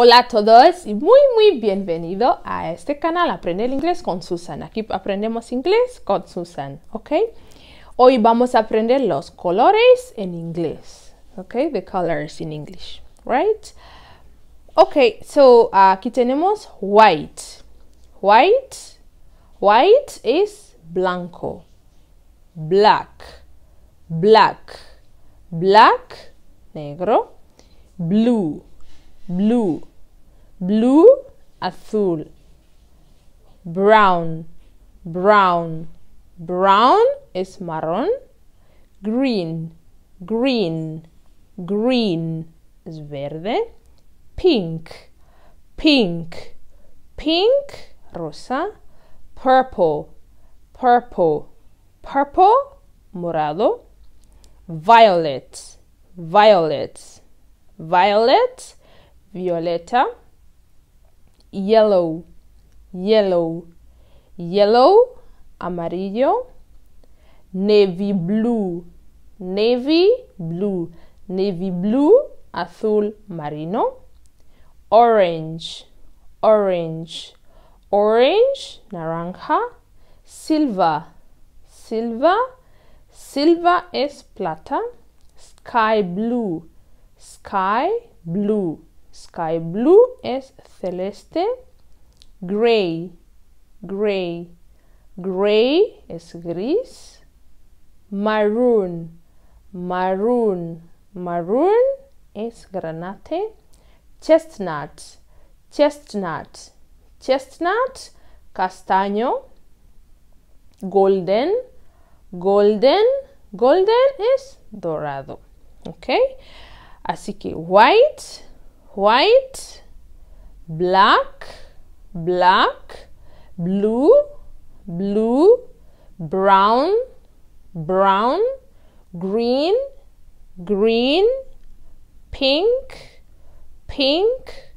Hola a todos y muy muy bienvenido a este canal Aprender inglés con Susan. Aquí aprendemos inglés con Susan, ¿ok? Hoy vamos a aprender los colores en inglés, ¿ok? The colors in English, right? Ok, so aquí tenemos white. White, white es blanco. Black, black, black, negro. Blue, blue, blue, azul, brown, brown, brown es marrón, green, green, green es verde, pink, pink, pink, rosa, purple, purple, purple, morado, violet, violet, violet, violeta, yellow, yellow, yellow, amarillo, navy blue, navy blue, navy blue, azul marino, orange, orange, orange, naranja, silver, silver, silver es plata, sky blue, sky blue, Sky blue es celeste. Gray, gray, gray es gris. Maroon, maroon, maroon es granate. Chestnut, chestnut, chestnut, castaño. Golden, golden, golden es dorado. ¿Ok? Así que white, white, black, black, blue, blue, brown, brown, green, green, pink, pink,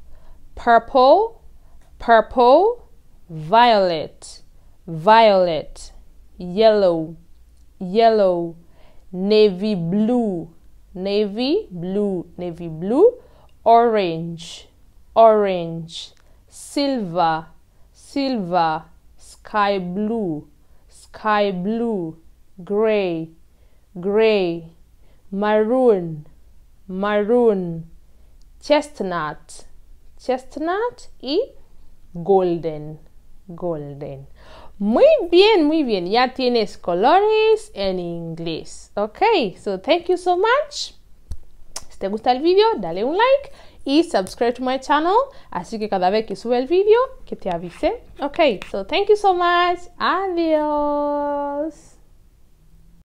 purple, purple, violet, violet, yellow, yellow, navy blue, navy blue, navy blue, orange, orange, silver, silver, sky blue, sky blue, gray, gray, maroon, maroon, chestnut, chestnut y golden, golden. Muy bien, muy bien. Ya tienes colores en inglés. Okay, so thank you so much. te gusta el vídeo, dale un like y subscribe to my channel. Así que cada vez que sube el vídeo, que te avise. Ok, so thank you so much. Adiós.